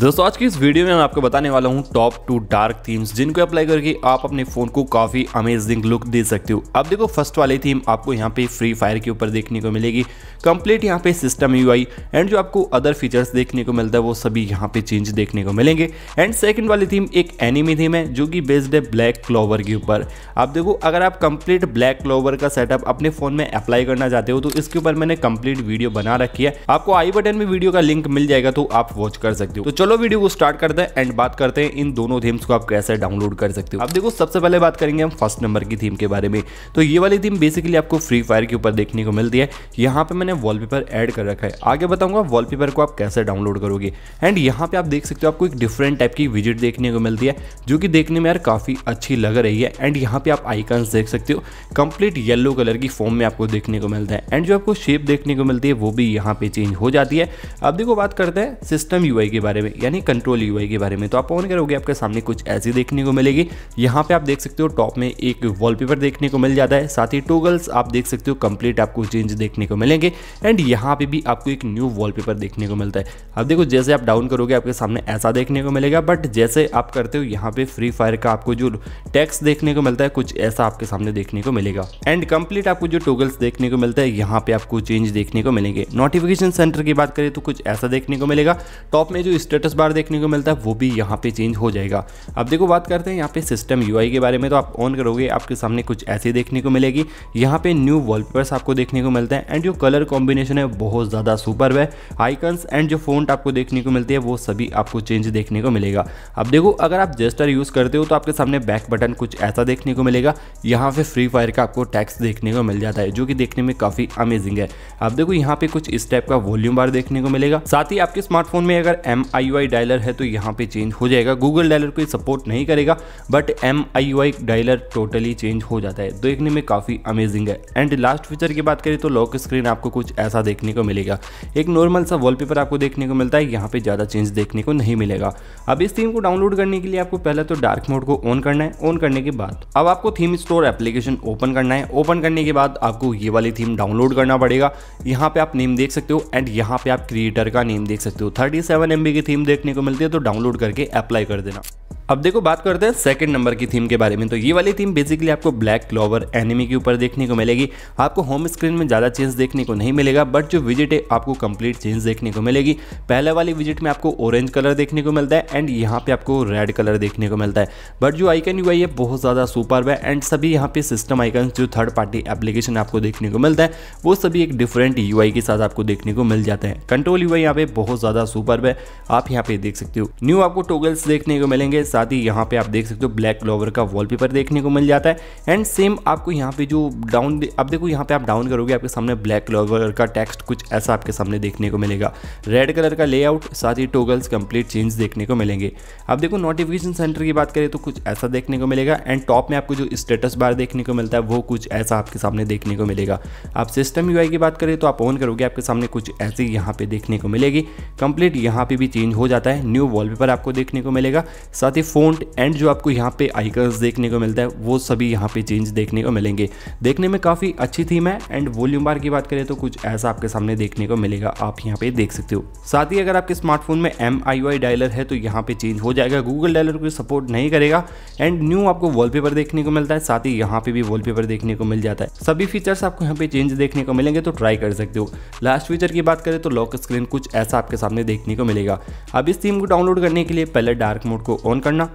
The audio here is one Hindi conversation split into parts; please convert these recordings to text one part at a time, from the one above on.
दोस्तों आज की इस वीडियो में मैं आपको बताने वाला हूँ टॉप टू डार्क थीम्स जिनको अप्लाई करके आप अपने फ़ोन को काफ़ी अमेजिंग लुक दे सकते हो अब देखो फर्स्ट वाली थीम आपको यहाँ पे फ्री फायर के ऊपर देखने को मिलेगी कंप्लीट यहाँ पे सिस्टम यू एंड जो आपको अदर फीचर्स देखने को मिलता है वो सभी यहाँ पे चेंज देखने को मिलेंगे एंड सेकेंड वाली थीम एक एनिमी थीम है जो कि बेस्ड है ब्लैक क्लोवर के ऊपर आप देखो अगर आप कंप्लीट ब्लैक क्लोवर का सेटअप अपने फ़ोन में अप्लाई करना चाहते हो तो इसके ऊपर मैंने कंप्लीट वीडियो बना रखी है आपको आई बटन में वीडियो का लिंक मिल जाएगा तो आप वॉच कर सकते हो तो चलो वीडियो को स्टार्ट करते हैं एंड बात करते हैं इन दोनों थीम्स को आप कैसे डाउनलोड कर सकते हो आप देखो सबसे पहले बात करेंगे हम फर्स्ट नंबर की थीम के बारे में तो ये वाली थीम बेसिकली आपको फ्री फायर के ऊपर देखने को मिलती है यहाँ पे मैंने वॉलपेपर ऐड कर रखा है आगे बताऊंगा वॉलपेपर को आप कैसे डाउनलोड करोगे एंड यहाँ पे आप देख सकते हो आपको एक डिफरेंट टाइप की विजिट देखने को मिलती है जो कि देखने में यार काफ़ी अच्छी लग रही है एंड यहाँ पे आप आइकन्स देख सकते हो कंप्लीट येलो कलर की फॉर्म में आपको देखने को मिलता है एंड जो आपको शेप देखने को मिलती है वो भी यहाँ पे चेंज हो जाती है अब देखो बात करते हैं सिस्टम यूआई के बारे में यानी कंट्रोल यू के बारे में तो आप ऑन करोगे आपके सामने कुछ ऐसी देखने को मिलेगी यहाँ पे आप देख सकते हो टॉप में एक वॉलपेपर देखने को मिल जाता है साथ ही टोगल्स आप देख सकते हो कंप्लीट आपको चेंज देखने को मिलेंगे एंड यहाँ पे भी आपको एक न्यू वॉलपेपर देखने को मिलता है अब देखो जैसे आप डाउन करोगे आपके सामने ऐसा देखने को मिलेगा बट जैसे आप करते हो यहाँ पे फ्री फायर का आपको जो टैक्स देखने को मिलता है कुछ ऐसा आपके सामने देखने को मिलेगा एंड कंप्लीट आपको जो टोगल्स देखने को मिलता है यहाँ पे आपको चेंज देखने को मिलेंगे नोटिफिकेशन सेंटर की बात करें तो कुछ ऐसा देखने को मिलेगा टॉप में जो स्टेट स्टेटस बार देखने को मिलता है वो भी यहाँ पे चेंज हो जाएगा अब देखो बात करते हैं यहाँ पे सिस्टम यूआई के बारे में तो आप ऑन करोगे आपके सामने कुछ ऐसे देखने को मिलेगी यहाँ पे न्यू वॉलपेपर्स आपको देखने को मिलते हैं एंड जो कलर कॉम्बिनेशन है बहुत ज़्यादा सुपर है आइकन्स एंड जो फोन आपको देखने को मिलती है वो सभी आपको चेंज देखने को मिलेगा अब देखो अगर आप जेस्टर यूज़ करते हो तो आपके सामने बैक बटन कुछ ऐसा देखने को मिलेगा यहाँ पर फ्री फायर का आपको टैक्स देखने को मिल जाता है जो कि देखने में काफ़ी अमेजिंग है अब देखो यहाँ पर कुछ इस टाइप का वॉल्यूम बार देखने को मिलेगा साथ ही आपके स्मार्टफोन में अगर एम आई आई डायलर है तो यहाँ पे चेंज हो जाएगा गूगल डायलर को सपोर्ट नहीं करेगा but M I Y dialer totally change हो जाता है देखने में काफ़ी अमेजिंग है एंड लास्ट फीचर की बात करें तो लॉक स्क्रीन आपको कुछ ऐसा देखने को मिलेगा एक नॉर्मल सा वॉलपेपर आपको देखने को मिलता है यहाँ पे ज़्यादा चेंज देखने को नहीं मिलेगा अब इस थीम को डाउनलोड करने के लिए आपको पहले तो डार्क मोड को ऑन करना है ऑन करने के बाद अब आपको थीम स्टोर एप्लीकेशन ओपन करना है ओपन करने के बाद आपको ये वाली थीम डाउनलोड करना पड़ेगा यहाँ पे आप नेम देख सकते हो एंड यहाँ पे आप क्रिएटर का नेम देख सकते हो थर्टी सेवन की थीम देखने को मिलती है तो डाउनलोड करके अप्लाई कर देना अब देखो बात करते हैं सेकंड नंबर की थीम के बारे में तो ये वाली थीम बेसिकली आपको ब्लैक क्लोवर एनिमी के ऊपर देखने को मिलेगी आपको होम स्क्रीन में ज़्यादा चेंज देखने को नहीं मिलेगा बट जो विजिट है आपको कंप्लीट चेंज देखने को मिलेगी पहले वाली विजिट में आपको ऑरेंज कलर देखने को मिलता है एंड यहाँ पे आपको रेड कलर देखने को मिलता है बट जो आइकन यू है बहुत ज़्यादा सुपर है एंड सभी यहाँ पे सिस्टम आइकन जो थर्ड पार्टी एप्लीकेशन आपको देखने को मिलता है वो सभी एक डिफरेंट यू के साथ आपको देखने को मिल जाते हैं कंट्रोल यू आई यहाँ पे बहुत ज़्यादा सुपर है आप यहाँ पे देख सकते हो न्यू आपको टोगल्स देखने को मिलेंगे साथ ही यहाँ पे आप देख सकते हो ब्लैक क्लोवर का वॉलपेपर देखने को मिल जाता है एंड सेम आपको यहाँ पे जो डाउन अब देखो यहाँ पे आप डाउन करोगे आपके सामने ब्लैक क्लोवर का टेक्स्ट कुछ ऐसा आपके सामने देखने को मिलेगा रेड कलर का लेआउट साथ ही टोगल्स कंप्लीट चेंज देखने को मिलेंगे अब देखो नोटिफिकेशन सेंटर की बात करें तो कुछ ऐसा देखने को मिलेगा एंड टॉप में आपको जो स्टेटस बार देखने को मिलता है वो कुछ ऐसा आपके सामने देखने को मिलेगा आप सिस्टम यू की बात करें तो आप ऑन करोगे आपके सामने कुछ ऐसी यहाँ पे देखने को मिलेगी कंप्लीट यहाँ पे भी चेंज हो जाता है न्यू वॉलपेपर आपको देखने को मिलेगा साथ ही फ़ोन एंड जो आपको यहाँ पे आइकन्स देखने को मिलता है वो सभी यहाँ पे चेंज देखने को मिलेंगे देखने में काफ़ी अच्छी थीम है एंड वॉल्यूम बार की बात करें तो कुछ ऐसा आपके सामने देखने को मिलेगा आप यहाँ पे देख सकते हो साथ ही अगर आपके स्मार्टफोन में एम डायलर है तो यहाँ पे चेंज हो जाएगा गूगल डायलर को सपोर्ट नहीं करेगा एंड न्यू आपको वॉलपेपर देखने को मिलता है साथ ही यहाँ पे भी वॉलपेपर देखने को मिल जाता है सभी फीचर्स आपको यहाँ पे चेंज देखने को मिलेंगे तो ट्राई कर सकते हो लास्ट फीचर की बात करें तो लॉक स्क्रीन कुछ ऐसा आपके सामने देखने को मिलेगा अब इस थीम को डाउनलोड करने के लिए पहले डार्क मोड को ऑन करना करना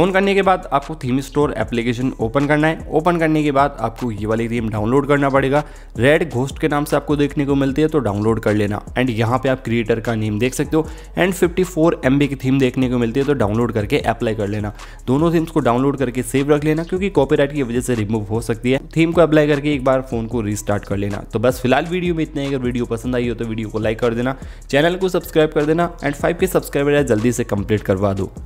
ऑन करने के बाद आपको थीम स्टोर एप्लीकेशन ओपन करना है ओपन करने के बाद आपको ये वाली थीम डाउनलोड करना पड़ेगा रेड घोस्ट के नाम से आपको देखने को मिलती है तो डाउनलोड कर लेना एंड यहाँ पे आप क्रिएटर का नेम देख सकते हो एंड 54 फोर की थीम देखने को मिलती है तो डाउनलोड करके अप्लाई कर लेना दोनों थीम्स को डाउनलोड करके सेव रख लेना क्योंकि कॉपी की वजह से रिमूव हो सकती है थीम को अप्लाई करके एक बार फोन को रिस्टार्ट कर लेना तो बस फिलहाल वीडियो में ही अगर वीडियो पसंद आई हो तो वीडियो को लाइक कर देना चैनल को सब्सक्राइब कर देना एंड फाइव के सब्सक्राइबर जल्दी से कंप्लीट करवा दो